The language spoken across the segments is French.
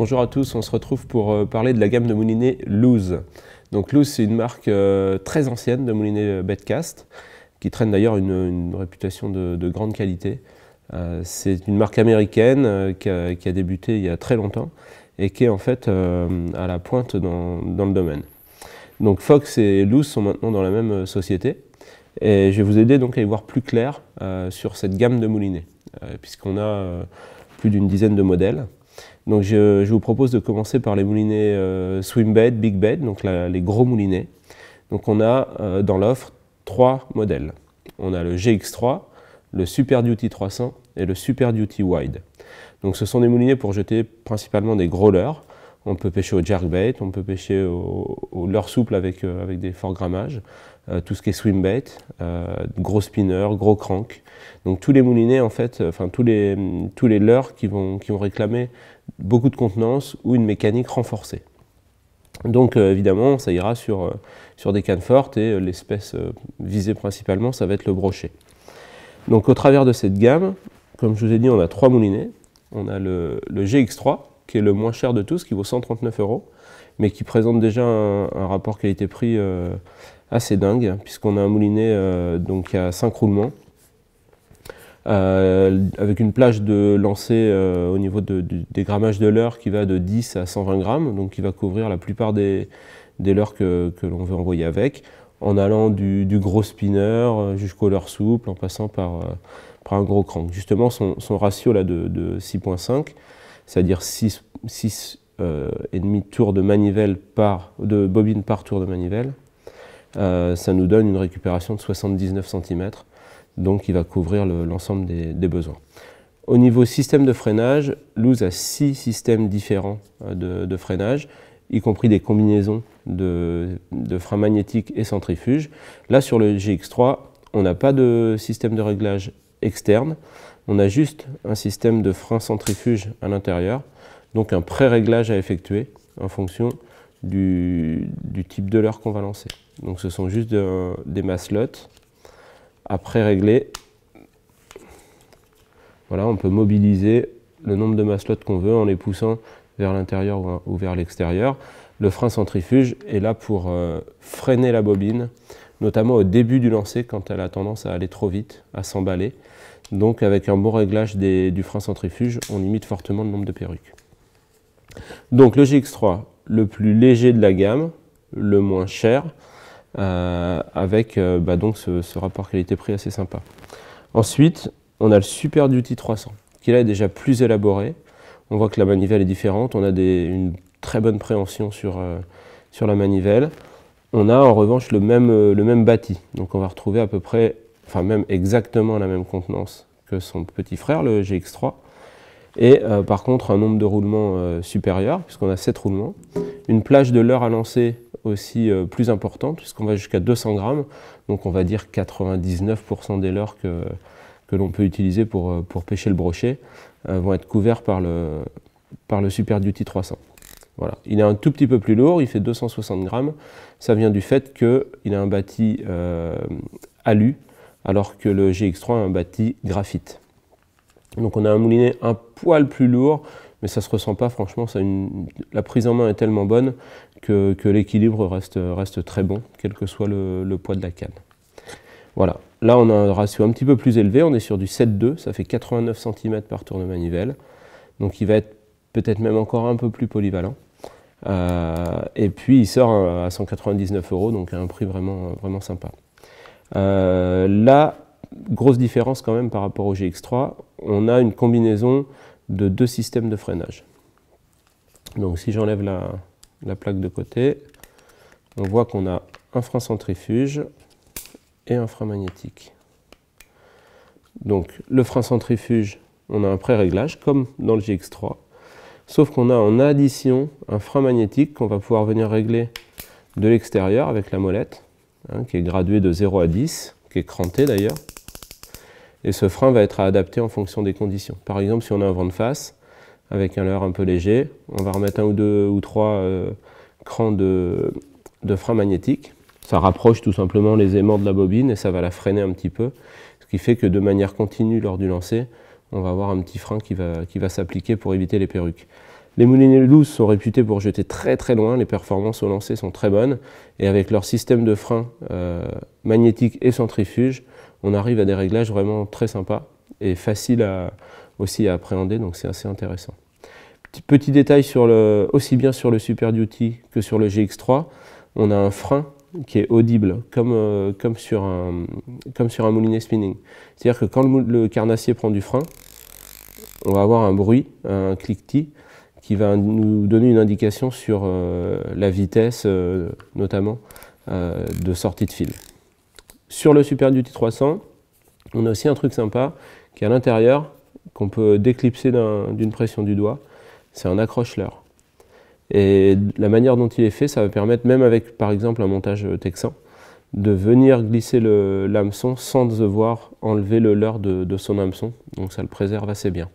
Bonjour à tous, on se retrouve pour euh, parler de la gamme de moulinets Loose. Donc Loose, c'est une marque euh, très ancienne de moulinets euh, Bedcast, qui traîne d'ailleurs une, réputation de, grande qualité. c'est une marque américaine qui a, débuté il y a très longtemps et qui est en fait à la pointe dans, le domaine. Donc Fox et Loose sont maintenant dans la même société et je vais vous aider donc à y voir plus clair sur cette gamme de moulinets, puisqu'on a plus d'une dizaine de modèles. Donc je, vous propose de commencer par les moulinets euh, swim big bed, donc les gros moulinets. Donc on a euh, dans l'offre trois modèles. On a le GX3, le Super Duty 300 et le Super Duty Wide. Donc ce sont des moulinets pour jeter principalement des growlers. On peut pêcher au jerkbait, on peut pêcher au, leur souple avec, euh, avec des forts grammages, euh, tout ce qui est swimbait, euh, gros spinner, gros crank. Donc tous les moulinets, en fait, enfin tous les, tous les leurres qui vont, qui vont réclamer beaucoup de contenance ou une mécanique renforcée. Donc évidemment, ça ira sur, sur des cannes fortes et l'espèce visée principalement, ça va être le brochet. Donc au travers de cette gamme, comme je vous ai dit, on a trois moulinets. On a le GX3, qui est le moins cher de tous, qui vaut 139 euros, mais qui présente déjà un, rapport qualité-prix euh, assez dingue, puisqu'on a un moulinet euh, qui donc à 5 roulements, euh, avec une plage de lancer au niveau des grammages de l'heure qui va de 10 à 120 grammes, donc qui va couvrir la plupart des, des leurres que, l'on veut envoyer avec, en allant du, gros spinner jusqu'au leurre souple, en passant par, un gros crank. Justement, son, ratio là, de 6.5 c'est-à-dire 6 six, euh, demi tours de manivelle par, de bobine par tour de manivelle, euh, ça nous donne une récupération de 79 cm, donc il va couvrir l'ensemble des, besoins. Au niveau système de freinage, l'us a six systèmes différents euh, de, freinage, y compris des combinaisons de, de freins magnétiques et centrifuges. Là, sur le GX3, on n'a pas de système de réglage externe. On a juste un système de frein centrifuge à l'intérieur, donc un pré-réglage à effectuer en fonction du, type de l'heure qu'on va lancer. Donc ce sont juste des masselottes à pré-régler. Voilà, on peut mobiliser le nombre de masselottes qu'on veut en les poussant vers l'intérieur ou, vers l'extérieur. Le frein centrifuge est là pour euh, freiner la bobine notamment au début du lancer quand elle a tendance à aller trop vite, à s'emballer. Donc avec un bon réglage du frein centrifuge, on limite fortement le nombre de perruques. Donc le GX3, le plus léger de la gamme, le moins cher, euh, avec euh, bah, donc ce, rapport qualité-prix assez sympa. Ensuite, on a le Super Duty 300, qui là est déjà plus élaboré. On voit que la manivelle est différente, on a une très bonne préhension sur euh, la manivelle. On a en revanche le même, euh, le même bâti. Donc on va retrouver à peu près, enfin même exactement la même contenance que son petit frère, le GX3. Et euh, par contre un nombre de roulements euh, supérieur, puisqu'on a 7 roulements. Une plage de leur à lancer aussi plus importante, puisqu'on va jusqu'à 200 grammes. Donc on va dire 99% des leurres que, que l'on peut utiliser pour, pour pêcher le brochet vont être couverts par le, par le Super Duty 300. Il est un tout petit peu plus lourd, il fait 260 grammes. Ça vient du fait qu'il a un bâti euh, alu, alors que le GX3 a un bâti graphite. Donc on a un moulinet un poil plus lourd, mais ça ne se ressent pas franchement. La prise en main est tellement bonne que, l'équilibre reste, très bon, quel que soit le, poids de la canne. Voilà, là on a un ratio un petit peu plus élevé, on est sur du 7,2, ça fait 89 cm par tour de manivelle. Donc il va être peut-être même encore un peu plus polyvalent. Euh, et puis il sort euh, à 199 euros, donc à un prix vraiment, vraiment sympa. Euh, là, grosse différence quand même par rapport au GX3, on a une combinaison de deux systèmes de freinage. Donc si j'enlève la, la, plaque de côté, on voit qu'on a un frein centrifuge et un frein magnétique. Donc le frein centrifuge, on a un pré-réglage comme dans le GX3. Sauf qu'on a en addition un frein magnétique qu'on va pouvoir venir régler de l'extérieur avec la molette, hein, qui est graduée de 0 à 10, qui est crantée d'ailleurs. Et ce frein va être adapté en fonction des conditions. Par exemple, si on a un vent de face, avec un leurre un peu léger, on va remettre un ou deux ou trois euh, crans de, de frein magnétique. Ça rapproche tout simplement les aimants de la bobine et ça va la freiner un petit peu, ce qui fait que de manière continue lors du lancer, on va avoir un petit frein qui va, qui va s'appliquer pour éviter les perruques. Les moulinets loose sont réputés pour jeter très très loin, les performances au lancer sont très bonnes, et avec leur système de frein euh, magnétique et centrifuge, on arrive à des réglages vraiment très sympas et faciles à, aussi à appréhender, donc c'est assez intéressant. Petit, détail sur le, aussi bien sur le Super Duty que sur le GX3, on a un frein qui est audible, comme, euh, comme, sur, un, comme sur un moulinet spinning. C'est-à-dire que quand le, carnassier prend du frein, on va avoir un bruit, un cliquetis, qui va nous donner une indication sur euh, la vitesse, euh, notamment, de sortie de fil. Sur le Super Duty 300, on a aussi un truc sympa, qui est à l'intérieur, qu'on peut déclipser d'une pression du doigt, c'est un accroche leur et la manière dont il est fait, ça va permettre, même avec par exemple un montage texan, de venir glisser l'hameçon sans devoir enlever le leurre de, son hameçon. Donc ça le préserve assez bien.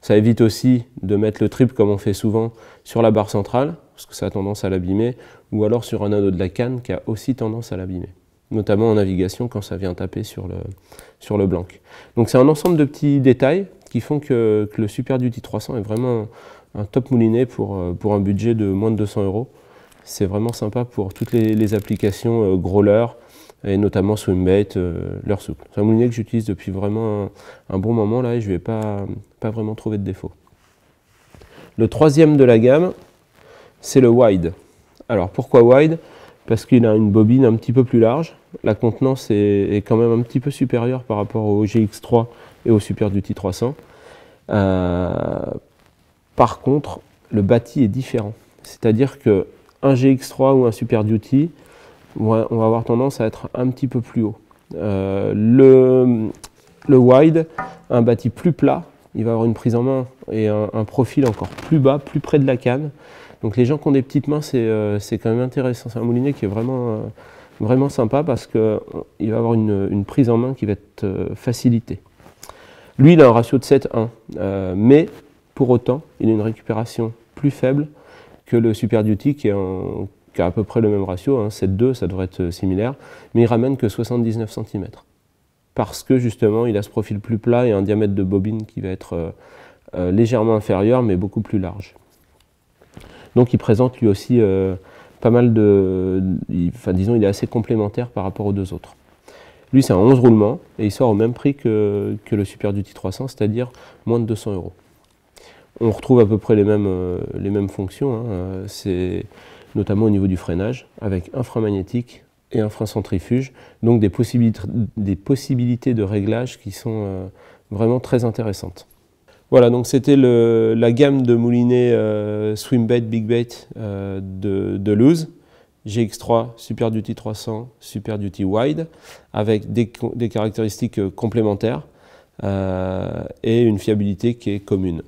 Ça évite aussi de mettre le trip comme on fait souvent sur la barre centrale, parce que ça a tendance à l'abîmer, ou alors sur un anneau de la canne qui a aussi tendance à l'abîmer, notamment en navigation quand ça vient taper sur le, sur le blanc. Donc c'est un ensemble de petits détails qui font que le Super Duty 300 est vraiment un top moulinet pour, euh, pour un budget de moins de 200 euros. C'est vraiment sympa pour toutes les, applications euh, growler et notamment Swimbait, euh, leur souple. C'est un moulinet que j'utilise depuis vraiment un, bon moment là et je vais pas, pas vraiment trouver de défaut. Le troisième de la gamme, c'est le wide. Alors pourquoi wide Parce qu'il a une bobine un petit peu plus large. La contenance est, quand même un petit peu supérieure par rapport au GX3 et au Super Duty 300. Par contre, le bâti est différent. C'est-à-dire que un GX3 ou un Super Duty, on va avoir tendance à être un petit peu plus haut. Euh, le, le, wide, un bâti plus plat, il va avoir une prise en main et un, profil encore plus bas, plus près de la canne. Donc les gens qui ont des petites mains, c'est euh, quand même intéressant. C'est un moulinet qui est vraiment, euh, vraiment sympa parce qu'il va avoir une, une, prise en main qui va être facilitée. Lui, il a un ratio de 7-1, mais pour autant, il a une récupération plus faible que le Super Duty qui, a à peu près le même ratio, hein, 7,2, ça devrait être euh, similaire, mais il ramène que 79 cm. Parce que justement, il a ce profil plus plat et un diamètre de bobine qui va être euh, euh, légèrement inférieur, mais beaucoup plus large. Donc il présente lui aussi pas mal de... enfin disons, il est assez complémentaire par rapport aux deux autres. Lui, c'est un 11 roulements et il sort au même prix que le Super Duty 300, c'est-à-dire moins de 200 euros. On retrouve à peu près les mêmes, euh, les mêmes fonctions. Hein. Euh, c'est notamment au niveau du freinage, avec un frein magnétique et un frein centrifuge. Donc des, possibilités, de réglage qui sont euh, vraiment très intéressantes. Voilà, donc c'était la gamme de moulinets Swimbait, Big de, de GX3, Super Duty 300, Super Duty Wide, avec des, caractéristiques complémentaires et une fiabilité qui est commune.